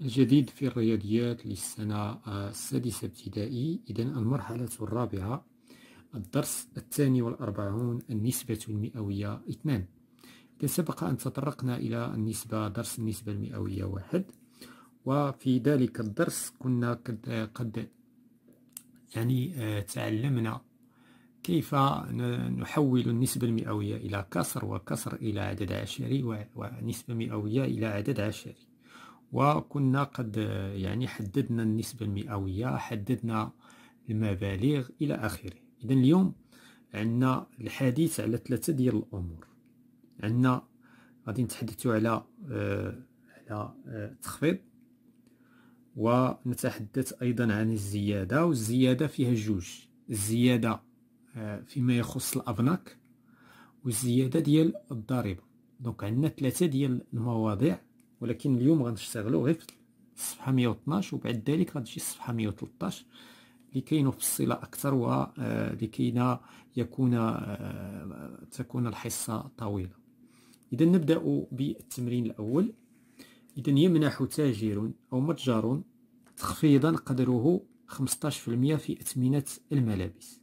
الجديد في الرياضيات للسنة آه، السادسة ابتدائي إذا المرحلة الرابعة الدرس الثاني والأربعون النسبة المئوية اثنان إذا سبق أن تطرقنا إلى النسبة درس النسبة المئوية واحد وفي ذلك الدرس كنا قد, قد يعني آه، تعلمنا كيف نحول النسبة المئوية إلى كسر وكسر إلى عدد عشري ونسبة مئوية إلى عدد عشري وكنا قد يعني حددنا النسبة المئوية حددنا المبالغ إلى آخره إذا اليوم عندنا الحديث على ثلاثة ديال الأمور عندنا غادي نتحدثوا على آه على آه، التخفيض ونتحدث أيضا عن الزيادة والزيادة فيها جوج الزيادة آه فيما يخص الأبناك والزيادة ديال الضريبة دونك عندنا ثلاثة ديال المواضيع ولكن اليوم غنشتغلو غير في الصفحه 112 وبعد ذلك غتجي الصفحه 113 لكي نفصل اكثر ولكي آه، لا يكون آه، تكون الحصه طويله اذا نبدا بالتمرين الاول اذا يمنح تاجر او متجر تخفيضا قدره 15% في اثمنه الملابس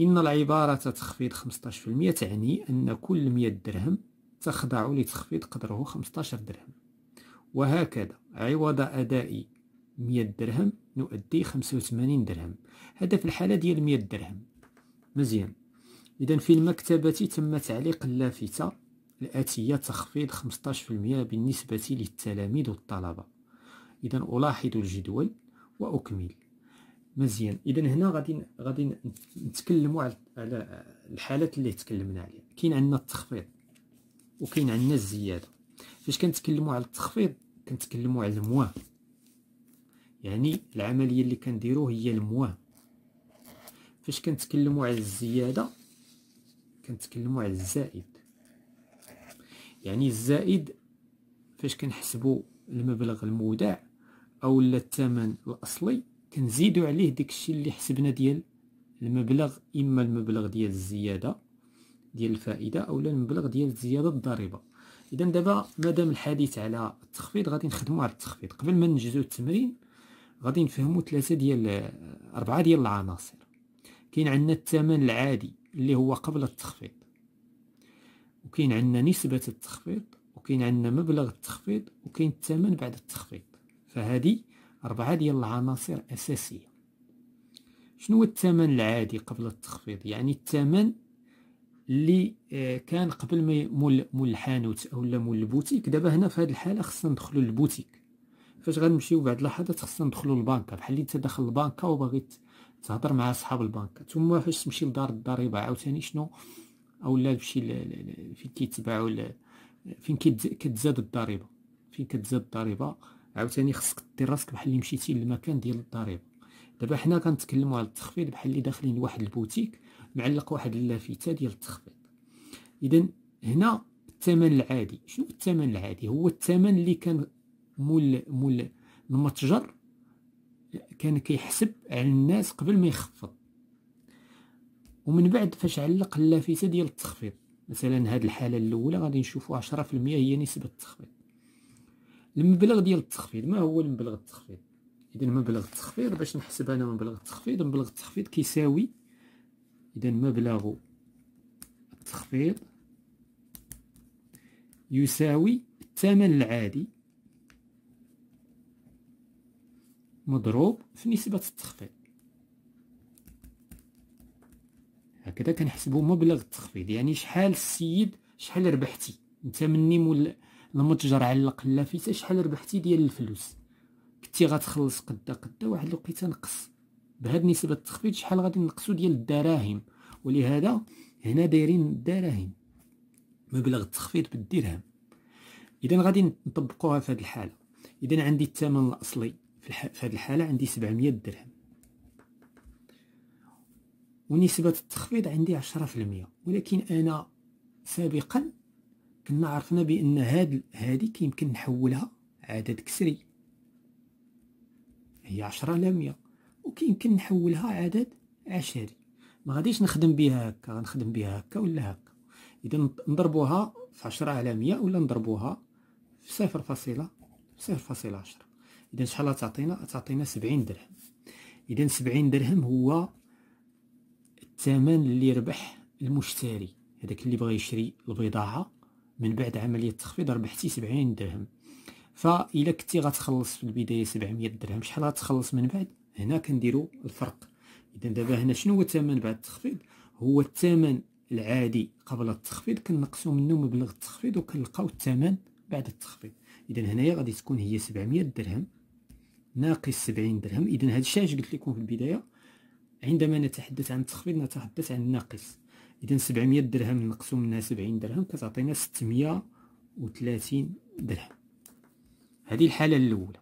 ان العباره تخفيض 15% تعني ان كل 100 درهم تخضع لتخفيض قدره 15 درهم وهكذا عوض أداء 100 درهم نؤدي 85 درهم هذا في الحالة ديال 100 درهم مزيان إذا في المكتبة تم تعليق اللافتة الآتية تخفيض 15% بالنسبة للتلاميذ والطلبة إذا ألاحظ الجدول وأكمل مزيان إذا هنا غادي غادي نتكلموا على الحالات اللي تكلمنا عليها كاين عندنا التخفيض وكاين عندنا الزياده فاش كنتكلموا على التخفيض كنتكلموا على الموا يعني العمليه اللي كنديروا هي الموا فاش كنتكلموا على الزياده كنتكلموا على الزائد يعني الزائد فاش كنحسبوا المبلغ المودع او الثمن الاصلي كنزيدوا عليه داكشي اللي حسبنا ديال المبلغ اما المبلغ ديال الزياده ديال الفائده اولا المبلغ ديال زياده الضريبه اذا دابا مادام الحديث على التخفيض غادي نخدموا على التخفيض قبل ما ننجزوا التمرين غادي نفهموا ثلاثه ديال اربعه ديال العناصر كاين عندنا الثمن العادي اللي هو قبل التخفيض وكاين عندنا نسبه التخفيض وكاين عندنا مبلغ التخفيض وكاين الثمن بعد التخفيض فهذه أربعة ديال العناصر أساسية شنو هو الثمن العادي قبل التخفيض يعني الثمن اللي آه، كان قبل ما مول مول الحانوت او لا مول البوتيك دابا هنا في هذه الحاله خصنا ندخلوا للبوتيك فاش غنمشيو بعد لحظات خصنا ندخلوا للبنكه بحال اللي تدخل داخل البنكه وباغي تهضر مع صحاب البنكه ثم فاش تمشي لدار الضريبه عاوتاني شنو اولا تمشي فين كيتباعوا فين كتزاد الضريبه فين كتزاد الضريبه عاوتاني خصك دير راسك بحال اللي مشيتي للمكان ديال الضريبه دابا حنا كنتكلموا على التخفيض بحال اللي داخلين لواحد البوتيك معلق واحد اللافته ديال التخفيض اذا هنا الثمن العادي شنو الثمن العادي هو الثمن اللي كان مول مول المتجر كان كيحسب على الناس قبل ما يخفض ومن بعد فاش علق اللافته ديال التخفيض مثلا هاد الحاله الاولى غادي نشوفوا 10% هي نسبه التخفيض المبلغ ديال التخفيض ما هو المبلغ التخفيض اذا مبلغ التخفيض باش نحسب انا مبلغ التخفيض مبلغ التخفيض كيساوي إذا مبلغ التخفيض يساوي الثمن العادي مضروب في نسبة التخفيض هكذا كنحسبوا مبلغ التخفيض يعني شحال السيد شحال ربحتي انت مني مول المتجر على القلافيسه شحال ربحتي ديال الفلوس كنتي غتخلص قدا قدا واحد الوقيته نقص بهاد نسبة التخفيض شحال غادي نقصو ديال الدراهم ولهذا هنا دايرين الدراهم مبلغ التخفيض بالدرهم اذا غادي نطبقوها في هذه الحاله اذا عندي الثمن الاصلي في, هاد هذه الحاله عندي 700 درهم ونسبه التخفيض عندي 10% ولكن انا سابقا كنا عرفنا بان هاد هادي كيمكن نحولها عدد كسري هي 10 ل 100 وكيمكن نحولها عدد عشري ما غاديش نخدم بها هكا غنخدم بها هكا ولا هكا اذا نضربوها في 10 على 100 ولا نضربوها في 0.0 فاصلة صفر اذا شحال تعطينا تعطينا 70 درهم اذا 70 درهم هو الثمن اللي ربح المشتري هذاك اللي بغى يشري البضاعه من بعد عمليه التخفيض ربحتي 70 درهم فاذا كنتي غتخلص في البدايه 700 درهم شحال غتخلص من بعد هنا كنديرو الفرق اذا دابا هنا شنو هو الثمن بعد التخفيض هو الثمن العادي قبل التخفيض كنقصو منه مبلغ التخفيض وكنلقاو الثمن بعد التخفيض اذا هنايا غادي تكون هي 700 درهم ناقص 70 درهم اذا هذا الشيء قلت لكم في البدايه عندما نتحدث عن التخفيض نتحدث عن الناقص اذا 700 درهم نقصو منها 70 درهم كتعطينا 630 درهم هذه الحاله الاولى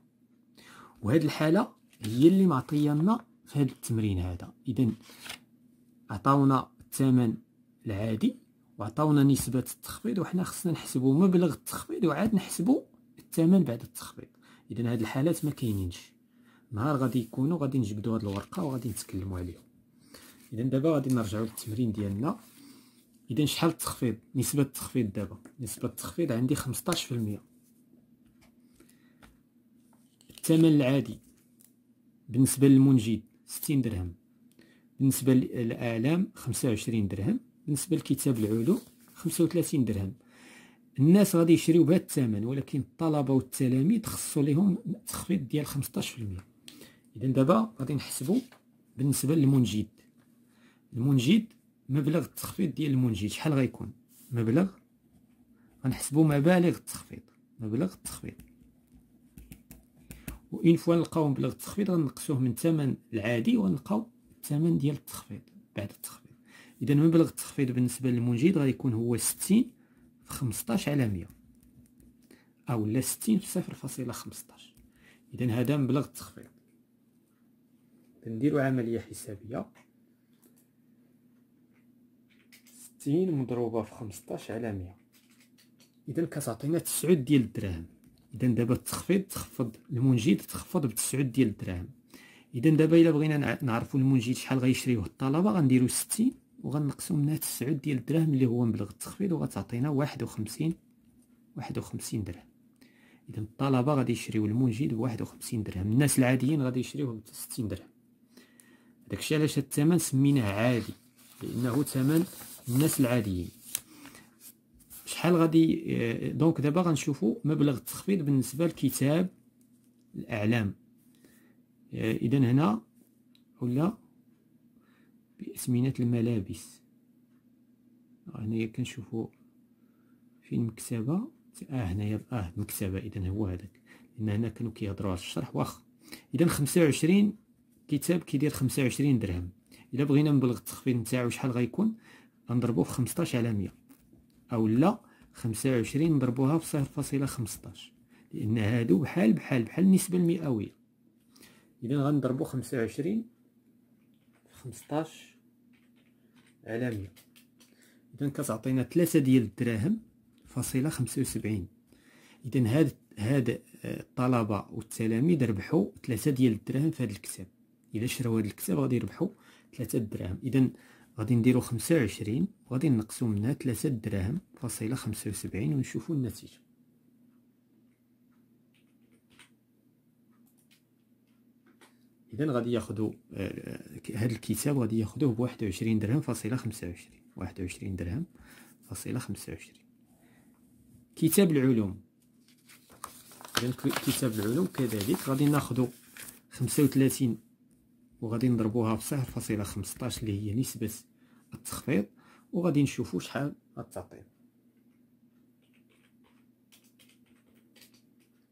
وهذه الحاله هي اللي معطيه لنا في هذا التمرين هذا اذا عطاونا الثمن العادي وعطاونا نسبه التخفيض وحنا خصنا نحسبوا مبلغ التخفيض وعاد نحسبوا الثمن بعد التخفيض اذا هاد الحالات ما كاينينش نهار غادي يكونوا غادي نجبدوا هاد الورقه وغادي نتكلموا عليهم اذا دابا غادي نرجعوا للتمرين ديالنا اذا شحال التخفيض نسبه التخفيض دابا نسبه التخفيض عندي 15% الثمن العادي بالنسبة للمنجد ستين درهم بالنسبة للآلام خمسة وعشرين درهم بالنسبة لكتاب العلوم خمسة وثلاثين درهم الناس غادي يشريو بهذا الثمن ولكن الطلبة والتلاميذ خصو ليهم تخفيض ديال خمسطاش في المية إذا دابا غادي نحسبو بالنسبة للمنجد المنجد مبلغ التخفيض ديال المنجد شحال غيكون مبلغ غنحسبو مبالغ التخفيض مبلغ التخفيض وإن فوا نلقاوهم بلا التخفيض غنقصوه من الثمن العادي ونلقاو الثمن ديال التخفيض بعد التخفيض إذا مبلغ التخفيض بالنسبة للمنجد غيكون هو ستين في خمسطاش على مية أو لا ستين في صفر فاصلة خمسطاش إذا هذا مبلغ التخفيض نديرو عملية حسابية ستين مضروبة في خمسطاش على مية إذا كتعطينا تسعود ديال الدراهم اذا دابا التخفيض تخفض المنجد تخفض بتسعود ديال الدراهم اذا دابا الا بغينا نعرفوا المنجد شحال غيشريوه الطلبه غنديروا 60 وغنقسموا منها 9 ديال الدراهم اللي هو مبلغ التخفيض وغتعطينا 51 51 درهم اذا الطلبه غادي يشريو المنجد ب 51 درهم الناس العاديين غادي يشريوه ب 60 درهم داكشي علاش هاد الثمن سميناه عادي لانه ثمن الناس العاديين شحال غادي آه، دونك دابا غنشوفوا مبلغ التخفيض بالنسبه لكتاب الاعلام آه، اذا هنا ولا باسمنه الملابس هنايا كنشوفوا فين مكتبه اه هنايا اه مكتبه اذا هو هذاك لان هنا كانوا كيهضروا على الشرح واخ اذا 25 كتاب كيدير 25 درهم الا بغينا مبلغ التخفيض نتاعو شحال غيكون غنضربو في 15 على 100 أو لا خمسة وعشرين نضربوها في صفر فاصلة خمسطاش لأن هادو بحال بحال بحال النسبة المئوية إذا غنضربو خمسة وعشرين في خمسطاش على مية إذا كتعطينا تلاتة ديال الدراهم فاصلة خمسة وسبعين إذا هاد هاد آه، الطلبة والتلاميذ ربحو تلاتة ديال الدراهم في هاد الكتاب إلا شراو هاد الكتاب غادي يربحو تلاتة دراهم إذا غادي نديرو خمسة وعشرين وغادي نقصو منها ثلاثة دراهم فاصلة خمسة وسبعين ونشوفو النتيجة إذا غادي ياخدو آه، هاد الكتاب غادي ياخدوه بواحد وعشرين درهم فاصلة خمسة وعشرين واحد وعشرين درهم فاصلة خمسة وعشرين كتاب العلوم إذا كتاب العلوم كذلك غادي ناخدو خمسة وثلاثين وغادي نضربوها في خمسطاش اللي هي نسبة التخفيض وغادي نشوفوا شحال غتعطينا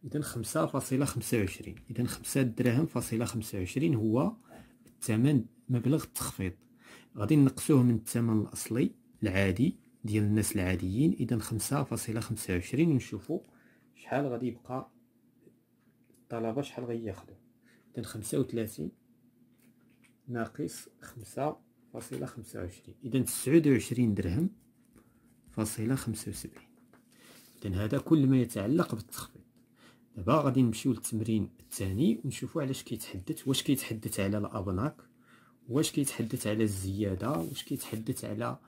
اذا خمسة فاصلة خمسة وعشرين اذا خمسة دراهم فاصلة خمسة وعشرين هو الثمن مبلغ التخفيض غادي نقصوه من الثمن الاصلي العادي ديال الناس العاديين اذا خمسة فاصلة خمسة وعشرين ونشوفوا شحال غادي يبقى الطلبه شحال غياخدو اذا خمسة وثلاثين ناقص خمسة فاصلة خمسة وعشرين إذا تسعود وعشرين درهم فاصلة خمسة وسبعين إذا هذا كل ما يتعلق بالتخفيض دابا غادي نمشيو للتمرين الثاني ونشوفو علاش كيتحدث واش كيتحدث على الابناك واش كيتحدث على الزياده واش كيتحدث على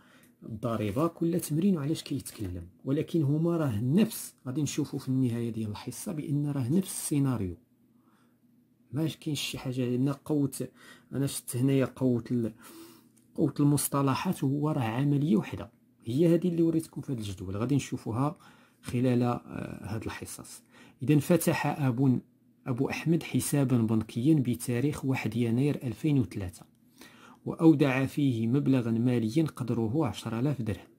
الضريبه كل تمرين وعلاش كيتكلم ولكن هما راه نفس غادي نشوفو في النهايه ديال الحصه بان راه نفس السيناريو ما كاينش شي حاجه لان قوت انا شفت هنايا قوت ال... قوت المصطلحات هو راه عمليه وحده هي هذه اللي وريتكم في هذا الجدول غادي نشوفوها خلال آه، هذا الحصص اذا فتح ابو ابو احمد حسابا بنكيا بتاريخ 1 يناير 2003 واودع فيه مبلغا ماليا قدره 10000 درهم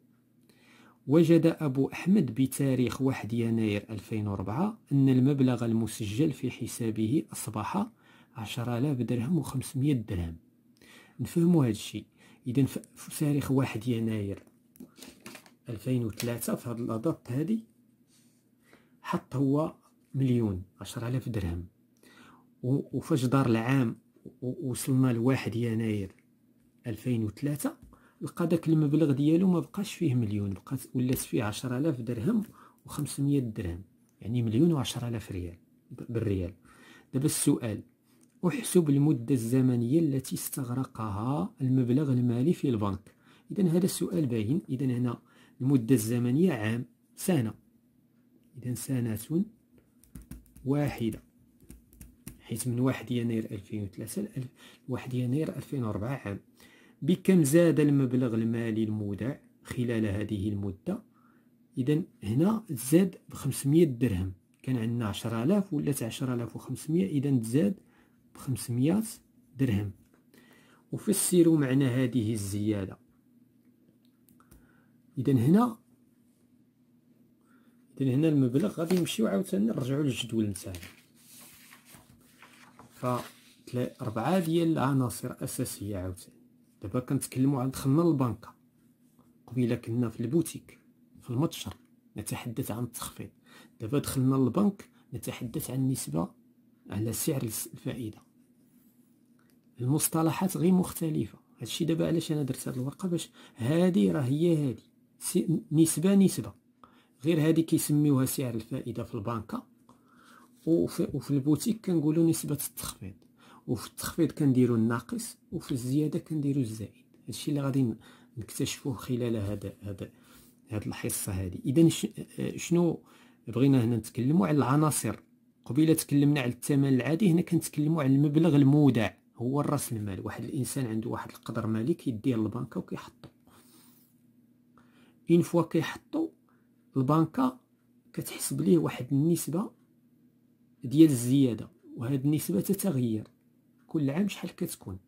وجد أبو أحمد بتاريخ 1 يناير 2004 أن المبلغ المسجل في حسابه أصبح 10000 درهم و500 درهم نفهموا هذا الشيء إذا في تاريخ 1 يناير 2003 في هذه الأضبط هذه حط هو مليون 10000 درهم وفاش دار العام وصلنا لواحد يناير 2003 لقى داك المبلغ ديالو ما بقاش فيه مليون بقات ولات فيه 10000 درهم و500 درهم يعني مليون و10000 ريال بالريال دابا السؤال احسب المده الزمنيه التي استغرقها المبلغ المالي في البنك اذا هذا السؤال باين اذا هنا المده الزمنيه عام سنه اذا سنه واحده حيث من 1 يناير 2003 ل 1 يناير 2004 عام بكم زاد المبلغ المالي المودع خلال هذه المدة إذا هنا زاد ب 500 درهم كان عندنا 10000 ولات 10500 إذا زاد ب 500 درهم وفسروا معنى هذه الزيادة إذا هنا إذا هنا المبلغ غادي نمشيو عاوتاني نرجعو للجدول نتاعنا ف أربعة ديال العناصر أساسية عاوتاني دابا كنتكلموا عن دخلنا للبنكه قبيله كنا في البوتيك في المتجر نتحدث عن التخفيض دابا دخلنا للبنك نتحدث عن نسبه على سعر الفائده المصطلحات غير مختلفه هادشي دابا علاش انا درت هاد الورقه باش هادي راه هي هادي نسبه نسبه غير هادي كيسميوها سعر الفائده في البنكه وفي, وفي البوتيك كنقولوا نسبه التخفيض وفي التخفيض كنديرو الناقص وفي الزياده كنديرو الزائد هادشي اللي غادي نكتشفوه خلال هذا هذا هاد الحصه هذه اذا شنو بغينا هنا نتكلموا على العناصر قبيله تكلمنا على الثمن العادي هنا كنتكلموا على المبلغ المودع هو راس المال واحد الانسان عنده واحد القدر مالي كيديه للبنكه وكيحطو اين فوا كيحطو البنكه كتحسب ليه واحد النسبه ديال الزياده وهاد النسبه تتغير كل عام شحال كتكون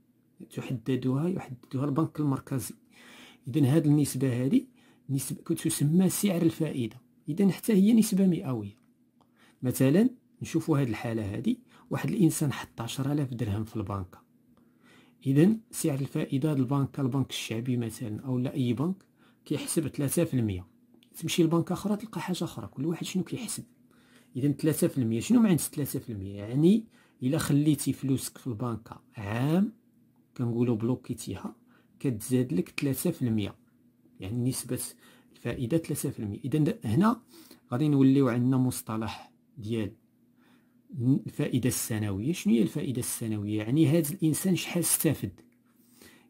تحددها يحددها البنك المركزي اذا هاد النسبه هذه نسبه كتسمى سعر الفائده اذا حتى هي نسبه مئويه مثلا نشوفوا هاد الحاله هذه واحد الانسان حط 10000 درهم في البنكه اذا سعر الفائده البنكه البنك الشعبي مثلا او لا اي بنك كيحسب 3% تمشي لبنكه اخرى تلقى حاجه اخرى كل واحد شنو كيحسب اذا 3% شنو معنى 3% يعني الا خليتي فلوسك في البنكه عام كنقولوا بلوكيتيها كتزاد لك 3% يعني نسبه الفائده 3% اذا هنا غادي نوليو عندنا مصطلح ديال الفائده السنويه شنو هي الفائده السنويه يعني هذا الانسان شحال استفد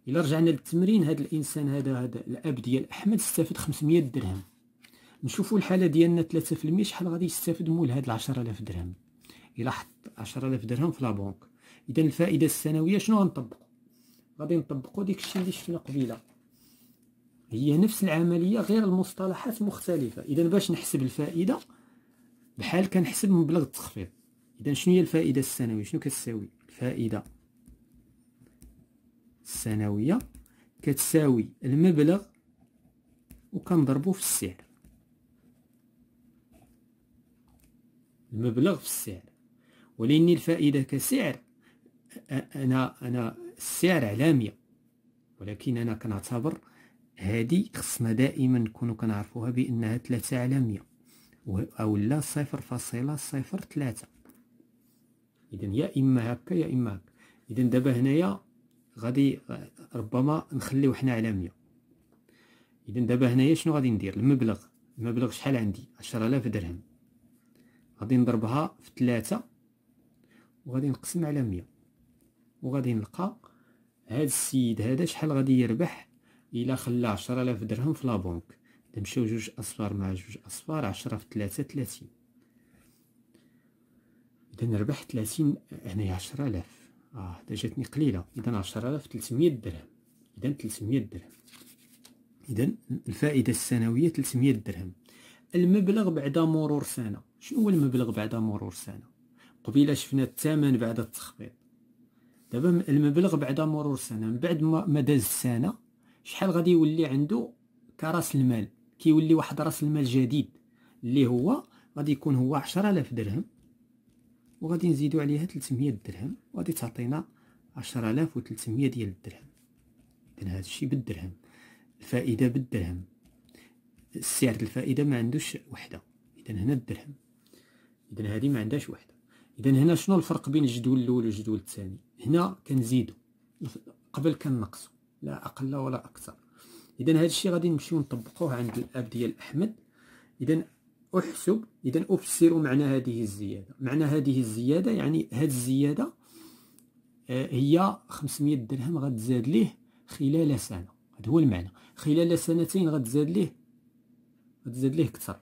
الا رجعنا للتمرين هذا الانسان هذا هذا الاب ديال احمد استفد 500 درهم نشوفوا الحاله ديالنا 3% شحال غادي يستافد مول هاد 10000 درهم الا حط 10000 درهم في لابونك اذا الفائده السنويه شنو غنطبقوا غادي نطبقوا ديك الشيء اللي شفنا قبيله هي نفس العمليه غير المصطلحات مختلفه اذا باش نحسب الفائده بحال كنحسب مبلغ التخفيض اذا شنو هي الفائده السنويه شنو كتساوي الفائده السنويه كتساوي المبلغ وكنضربو في السعر المبلغ في السعر ولأن الفائدة كسعر أنا أنا السعر عالمية ولكن أنا كنعتبر هذه خصنا دائما نكونو كنعرفوها بأنها ثلاثة على مية أو لا صفر فاصلة صفر ثلاثة إذا يا إما هكا يا إما هكا إذا دابا هنايا غادي ربما نخليو حنا على مية إذا دابا هنايا شنو غادي ندير المبلغ المبلغ شحال عندي عشرة آلاف درهم غادي نضربها في ثلاثة وغادي نقسم على مية وغادي نلقى هاد السيد هذا شحال غادي يربح الا خلى 10000 درهم في لابونك نمشيو جوج اصفار مع جوج اصفار عشرة في 3 30 اذا ربح 30 هنايا 10000 اه هذا جاتني قليلة اذا 10000 300 تلتمية درهم اذا تلتمية درهم اذا الفائدة السنوية تلتمية درهم المبلغ بعد مرور سنة شنو هو المبلغ بعد مرور سنة قبيله شفنا الثمن بعد التخفيض دابا المبلغ بعد مرور سنه من بعد ما داز السنه شحال غادي يولي عنده كراس المال كيولي واحد راس المال جديد اللي هو غادي يكون هو 10000 درهم وغادي نزيدو عليها 300 درهم وغادي تعطينا 10300 ديال الدرهم اذا هذا الشيء بالدرهم الفائده بالدرهم السعر الفائده ما عندوش وحده اذا هنا الدرهم اذا هذه ما عندهاش وحده اذا هنا شنو الفرق بين الجدول الاول والجدول الثاني هنا كنزيدو قبل كنقصو لا اقل ولا اكثر اذا هذا الشيء غادي نمشيو نطبقوه عند الاب ديال احمد اذا احسب اذا افسر معنى هذه الزياده معنى هذه الزياده يعني هذه الزياده آه، هي 500 درهم غتزاد ليه خلال سنه هذا هو المعنى خلال سنتين غتزاد ليه غتزاد ليه اكثر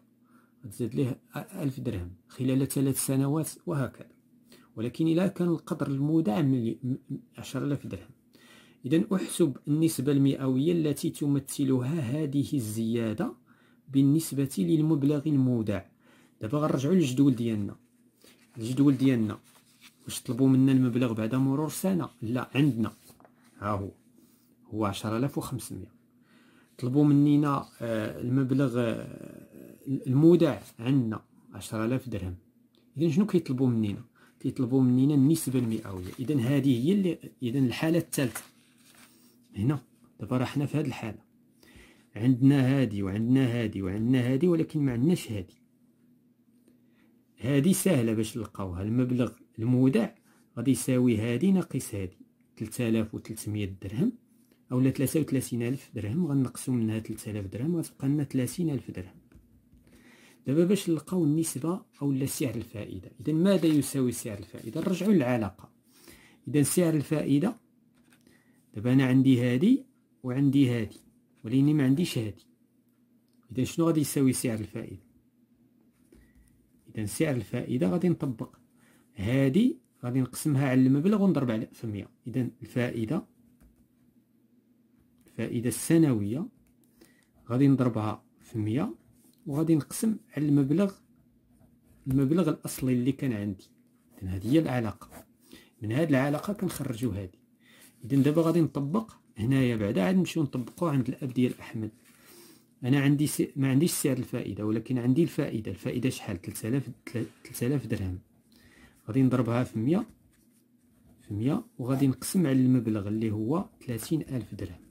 تزاد ليه ألف درهم خلال ثلاث سنوات وهكذا ولكن إذا كان القدر المودع عشر ألف درهم إذا أحسب النسبة المئوية التي تمثلها هذه الزيادة بالنسبة للمبلغ المودع دابا غنرجعو للجدول ديالنا الجدول ديالنا واش طلبوا منا المبلغ بعد مرور سنة لا عندنا ها هو هو وخمسمية طلبوا منينا آه، المبلغ آه، المودع عندنا 10000 درهم اذا شنو كيطلبوا منينا كيطلبوا منينا النسبه المئويه اذا هذه هي اللي اذا الحاله الثالثه هنا دابا راه حنا في هذه الحاله عندنا هادي وعندنا هادي وعندنا هادي ولكن ما عندناش هادي هادي سهله باش نلقاوها المبلغ المودع غادي يساوي هادي ناقص هادي 3300 درهم اولا 33000 درهم غنقسم منها 3000 درهم غتبقى لنا 30000 درهم دابا باش نلقاو النسبة أو سعر الفائدة إذا ماذا يساوي سعر الفائدة نرجعو للعلاقة إذا سعر الفائدة دابا أنا عندي هادي وعندي هادي ولكني ما عنديش هادي إذا شنو غادي يساوي سعر الفائدة إذا سعر الفائدة غادي نطبق هادي غادي نقسمها على المبلغ ونضرب على في المية إذا الفائدة الفائدة السنوية غادي نضربها في مية وغادي نقسم على المبلغ المبلغ الاصلي اللي كان عندي اذا هذه هي العلاقه من هذه العلاقه كنخرجوا هذه اذا دابا غادي نطبق هنايا بعدا عاد نمشيو نطبقوا عند الاب ديال احمد انا عندي س... ما عنديش سعر الفائده ولكن عندي الفائده الفائده شحال 3000 3000 درهم غادي نضربها في 100 في 100 وغادي نقسم على المبلغ اللي هو 30000 درهم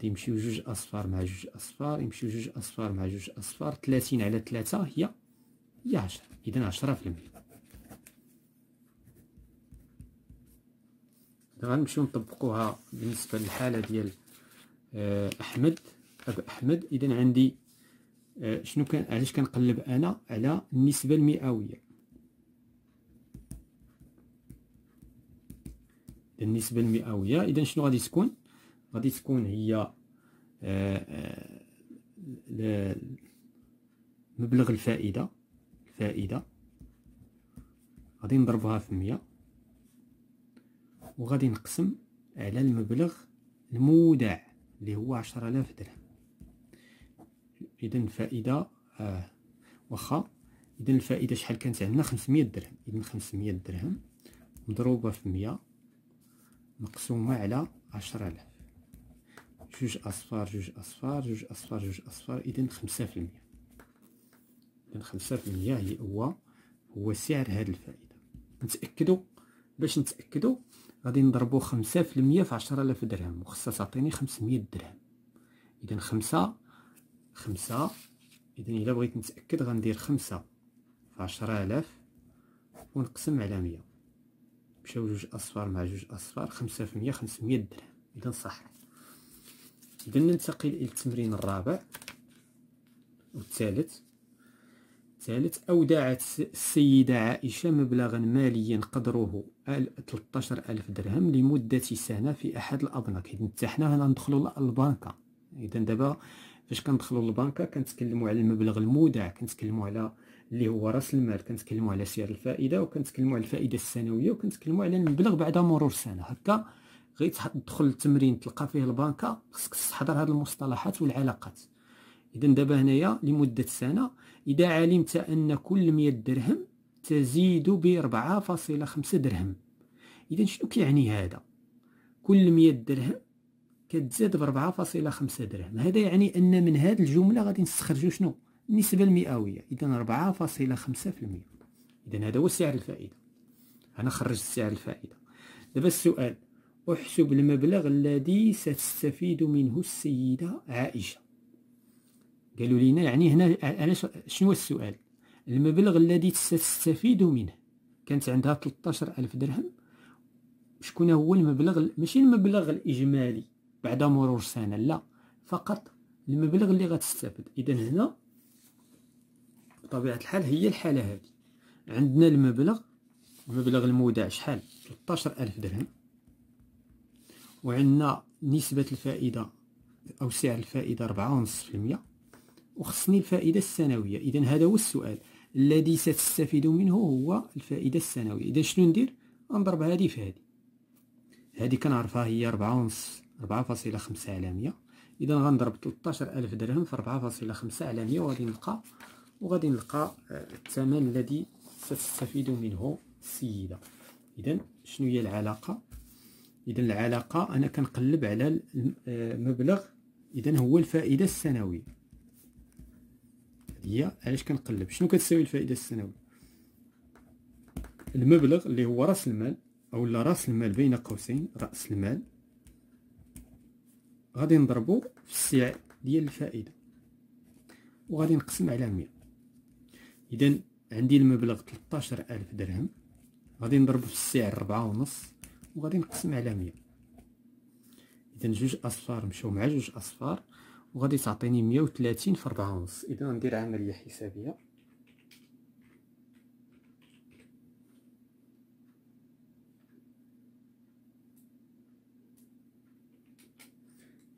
غادي يمشيو جوج اصفار مع جوج اصفار يمشيو جوج اصفار مع جوج اصفار 30 على 3 هي هي 10 اذا 10% غنمشيو نطبقوها بالنسبه للحاله ديال آه، احمد اب احمد اذا عندي آه، شنو كان علاش كنقلب انا على النسبه المئويه النسبه المئويه اذا شنو غادي تكون غادي تكون هي آه، آه، مبلغ الفائدة الفائدة غادي نضربها في مية وغادي نقسم على المبلغ المودع اللي هو عشرة آلاف درهم إذا الفائدة آه واخا إذا الفائدة شحال كانت عندنا خمسمية درهم إذا خمسمية درهم مضروبة في مية مقسومة على عشرة آلاف جوج أصفار جوج أصفار جوج أصفار جوج أصفار إذن خمسة في المية إذن خمسة في المية هي هو هو سعر هاد الفائدة نتأكدو باش نتأكدو غادي نضربو خمسة في المية في عشرة آلاف درهم وخصها تعطيني خمسمية درهم إذن خمسة خمسة إذن إلا بغيت نتأكد غندير خمسة في عشرة آلاف ونقسم على مية مشاو جوج أصفار مع جوج أصفار خمسة في مية خمسمية درهم إذن صح إذا ننتقل إلى التمرين الرابع والثالث ثالث أودعت السيدة عائشة مبلغا ماليا قدره 13000 درهم لمدة سنة في أحد الأبنك إذا حتى حنا هنا ندخلو للبنكة إذا دابا فاش كندخلوا للبنكة كنتكلموا على المبلغ المودع كنتكلموا على اللي هو راس المال كنتكلموا على سعر الفائدة وكنتكلموا على الفائدة السنوية وكنتكلموا على المبلغ بعد مرور سنة هكا غير تدخل للتمرين تلقى فيه البنكه خصك تستحضر هذه المصطلحات والعلاقات اذا دابا هنايا لمده سنه اذا علمت ان كل 100 درهم تزيد ب 4.5 درهم اذا شنو كيعني هذا كل 100 درهم كتزاد ب 4.5 درهم هذا يعني ان من هذه الجمله غادي نستخرجوا شنو النسبه المئويه اذا 4.5% اذا هذا هو سعر الفائده انا خرجت سعر الفائده دابا السؤال احسب المبلغ الذي ستستفيد منه السيدة عائشة قالوا لنا يعني هنا انا شنو السؤال المبلغ الذي ستستفيد منه كانت عندها 13 ألف درهم شكون هو المبلغ ماشي المبلغ الإجمالي بعد مرور سنة لا فقط المبلغ اللي غتستافد إذا هنا بطبيعة الحال هي الحالة هذه عندنا المبلغ المبلغ المودع شحال 13 ألف درهم وعندنا نسبة الفائدة أو سعر الفائدة ربعة ونصف في المية وخصني الفائدة السنوية إذا هذا هو السؤال الذي ستستفيد منه هو الفائدة السنوية إذا شنو ندير نضرب هذه في هذه هذه كنعرفها هي ربعة ونص ربعة فاصلة خمسة على مية إذا غنضرب تلتاشر ألف درهم في ربعة فاصلة خمسة على مية وغادي نلقى وغادي نلقى آه، الثمن الذي ستستفيد منه السيدة إذا شنو هي العلاقة اذا العلاقه انا كنقلب على المبلغ اذا هو الفائده السنويه هي علاش كنقلب شنو كتساوي الفائده السنويه المبلغ اللي هو راس المال او لا راس المال بين قوسين راس المال غادي نضربو في السعه ديال الفائده وغادي نقسم على مية اذا عندي المبلغ تلتاشر ألف درهم غادي نضربو في السعر ربعة ونص وغادي نقسم على مية اذا جوج اصفار مشاو مع جوج اصفار وغادي تعطيني مية وتلاتين في ربعة ونص اذا ندير عملية حسابية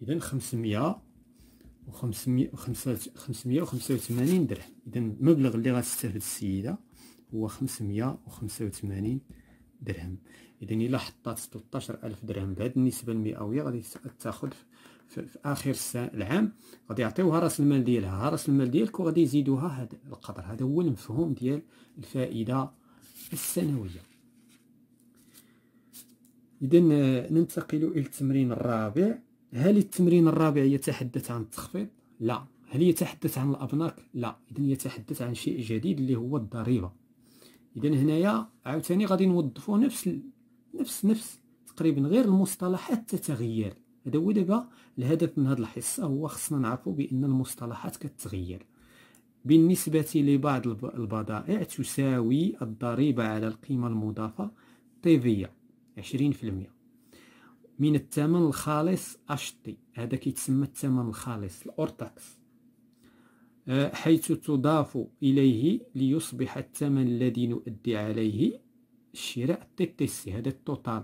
اذا خمسمية وخمسمية وخمسة وثمانين درهم اذا المبلغ اللي غتستافد السيدة هو خمسمية وخمسة وثمانين درهم اذا الا حطات 16000 درهم بهذه النسبه المئويه غادي تاخذ في, في اخر العام غادي يعطيوها راس المال ديالها راس المال ديالك وغادي يزيدوها هذا القدر هذا هو المفهوم ديال الفائده السنويه اذا آه، ننتقل الى التمرين الرابع هل التمرين الرابع يتحدث عن التخفيض لا هل يتحدث عن الابناك لا اذا يتحدث عن شيء جديد اللي هو الضريبه اذا هنايا عاوتاني غادي نوظفوا نفس نفس نفس تقريبا غير المصطلحات تتغير هذا هو دابا الهدف من هذه الحصه هو خصنا نعرفوا بان المصطلحات كتغير بالنسبة لبعض البضائع تساوي الضريبة على القيمة المضافة طيفية عشرين في المية من الثمن الخالص أشطي هذا كيتسمى الثمن الخالص الأورتاكس أه، حيث تضاف إليه ليصبح الثمن الذي نؤدي عليه شراء التيتيسي هذا التوتال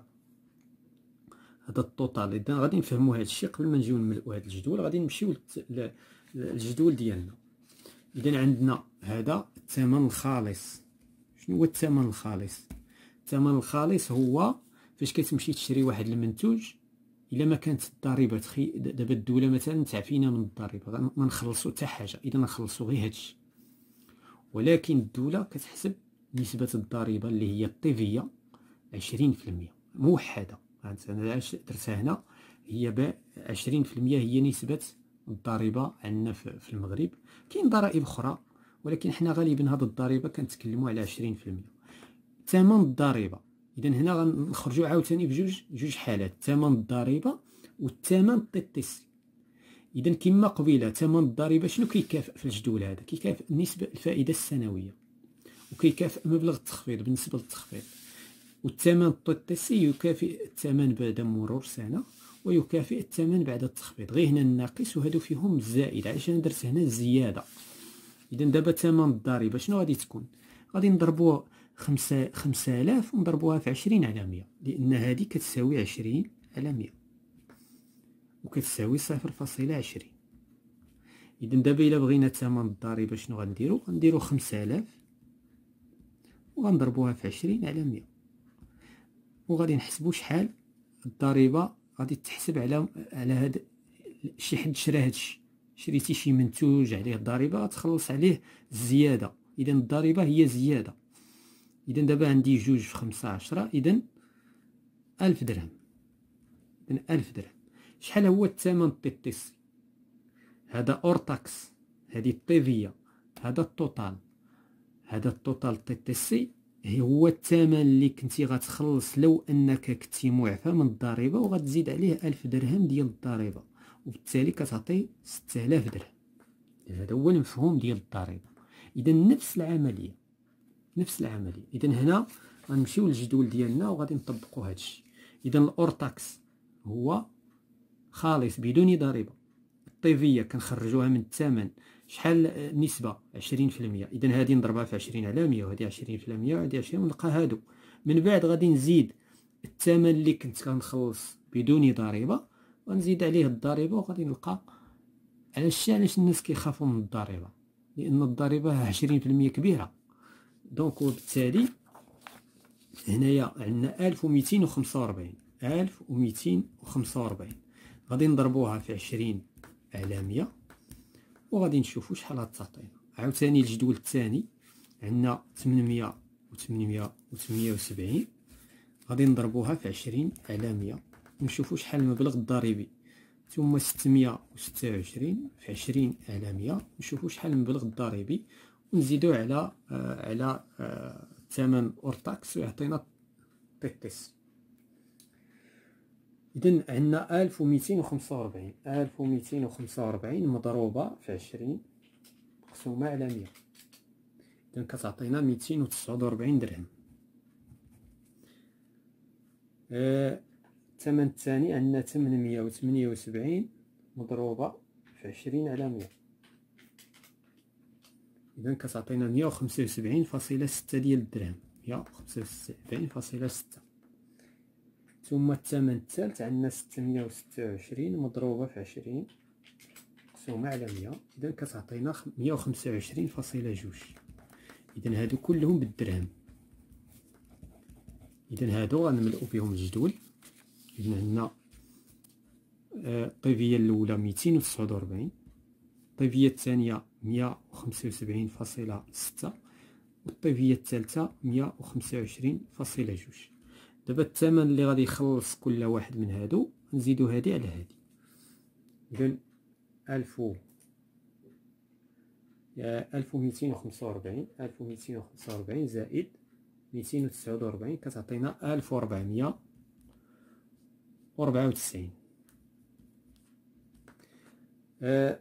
هذا التوتال إذا غادي نفهموا هذا الشيء قبل ما نجيو نملؤوا هذا الجدول غادي نمشيو للجدول ديالنا إذا عندنا هذا الثمن الخالص شنو هو الثمن الخالص الثمن الخالص هو فاش كتمشي تشري واحد المنتوج الا ما كانت الضريبه تخي دابا الدوله مثلا تعفينا من الضريبه ما نخلصوا حتى حاجه اذا نخلصوا غير هادشي ولكن الدوله كتحسب نسبه الضريبه اللي هي الطيفيه 20% موحده انا درتها هنا هي ب 20% هي نسبه الضريبه عندنا في المغرب كاين ضرائب اخرى ولكن حنا غالبا هاد الضريبه كنتكلموا على 20% ثمن الضريبه اذا هنا غنخرجوا عاوتاني بجوج جوج حالات ثمن الضريبه والثمن التطيسي اذا كما قبيله ثمن الضريبه شنو كيكافئ في الجدول هذا كيكافئ نسبه الفائده السنويه وكيكافئ مبلغ التخفيض بالنسبه للتخفيض والثمن التطيسي يكافئ الثمن بعد مرور سنه ويكافئ الثمن بعد التخفيض غير هنا الناقص وهادو فيهم الزائد انا درت هنا الزياده اذا دابا ثمن الضريبه شنو غادي تكون غادي نضربوها خمسة خمسة آلاف ونضربوها في عشرين على مية لأن هذه كتساوي عشرين على مية وكتساوي صفر فاصلة عشرين إذا دابا إلا بغينا الثمن الضريبة شنو غنديرو غنديرو خمسة آلاف وغنضربوها في عشرين على مية وغادي نحسبو شحال الضريبة غادي تحسب على على هاد شي حد شرا هادشي شريتي شي منتوج عليه الضريبة غتخلص عليه الزيادة إذا الضريبة هي زيادة اذا دابا عندي جوج في خمسة عشرة اذا ألف درهم اذا ألف درهم شحال هو الثمن الطيطيسي هذا اورتاكس هذه الطيفية هذا التوتال هذا التوتال الطيطيسي هو الثمن اللي كنتي غتخلص لو انك كنتي معفى من الضريبه وغتزيد عليه ألف درهم ديال الضريبه وبالتالي كتعطي 6000 درهم هذا هو المفهوم ديال الضريبه اذا نفس العمليه نفس العمليه اذا هنا غنمشيو للجدول ديالنا وغادي نطبقوا هذا الشيء اذا الاورتاكس هو خالص بدون ضريبه الطيفيه كنخرجوها من الثمن شحال نسبه عشرين المية اذا هادي نضربها في عشرين على عشرين في المية وهادي عشرين ونلقى هادو من بعد غادي نزيد الثمن اللي كنت كنخلص بدون ضريبه ونزيد عليه الضريبه وغادي نلقى علاش علاش الناس كيخافوا من الضريبه لان الضريبه عشرين المية كبيره دونك وبالتالي هنايا عندنا 1245 1245 غادي نضربوها في 20 على 100 وغادي نشوفوا شحال غتعطينا عاوتاني الجدول الثاني عندنا 800 و 878 غادي نضربوها في 20 على 100 ونشوفوا شحال المبلغ الضريبي ثم 626 في 20 على 100 نشوفوا شحال المبلغ الضريبي نزيدو على آه على آه ثمن اورتاكس ويعطينا بيتيس اذا عندنا 1245 1245 مضروبه في 20 مقسومه على 100 اذا كتعطينا 249 درهم آه، الثمن آه الثاني عندنا 878 مضروبه في 20 على 100 اذا كتعطينا مية وخمسة وسبعين فاصلة ستة ديال الدرهم مية وخمسة وسبعين فاصلة ستة ثم الثمن الثالث عندنا ستمية وستة وعشرين مضروبة في عشرين مقسومة على مية إذا كتعطينا مية وخمسة وعشرين فاصلة جوج إذا هادو كلهم بالدرهم إذا هادو غنملأو بهم الجدول إذا عندنا الطيفية آه، الأولى ميتين وتسعود وربعين الطيفية الثانية مية وخمسة وسبعين فاصلة ستة والطيفية الثالثة مية وخمسة وعشرين فاصلة جوج دابا الثمن اللي غادي يخلص كل واحد من هادو نزيدو هادي على هادي إذن ألف و ألف وميتين وخمسة وأربعين ألف وميتين وخمسة وأربعين زائد ميتين وتسعود وأربعين كتعطينا ألف وأربعمية وربعة وتسعين آه،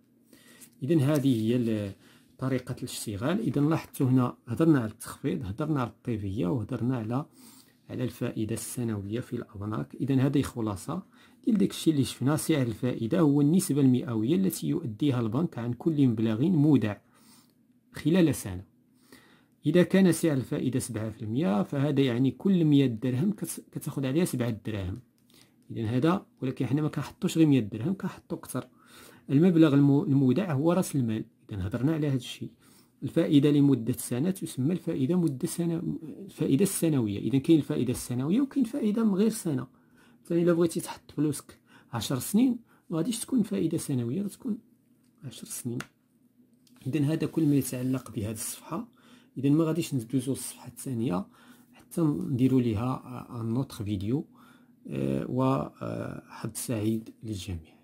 اذا هذه هي طريقه الاشتغال اذا لاحظتوا هنا هضرنا على التخفيض هضرنا على الطيفيه وهضرنا على على الفائده السنويه في الابناك اذا هذه خلاصه ديال داكشي اللي شفنا سعر الفائده هو النسبه المئويه التي يؤديها البنك عن كل مبلغ مودع خلال سنه اذا كان سعر الفائده 7% فهذا يعني كل 100 درهم كتاخذ عليها 7 دراهم اذا هذا ولكن حنا ما كنحطوش غير 100 درهم كنحطو اكثر المبلغ المودع هو راس المال إذا هضرنا على هذا الشيء الفائدة لمدة سنة تسمى الفائدة مدة سنة الفائدة السنوية إذا كاين الفائدة السنوية وكاين فائدة من غير سنة مثلا إلا بغيتي تحط فلوسك عشر سنين ما غاديش تكون فائدة سنوية تكون عشر سنين إذا هذا كل ما يتعلق بهذه الصفحة إذا ما غاديش ندوزو للصفحه الثانية حتى نديرو ليها ان فيديو أه وحظ آه، سعيد للجميع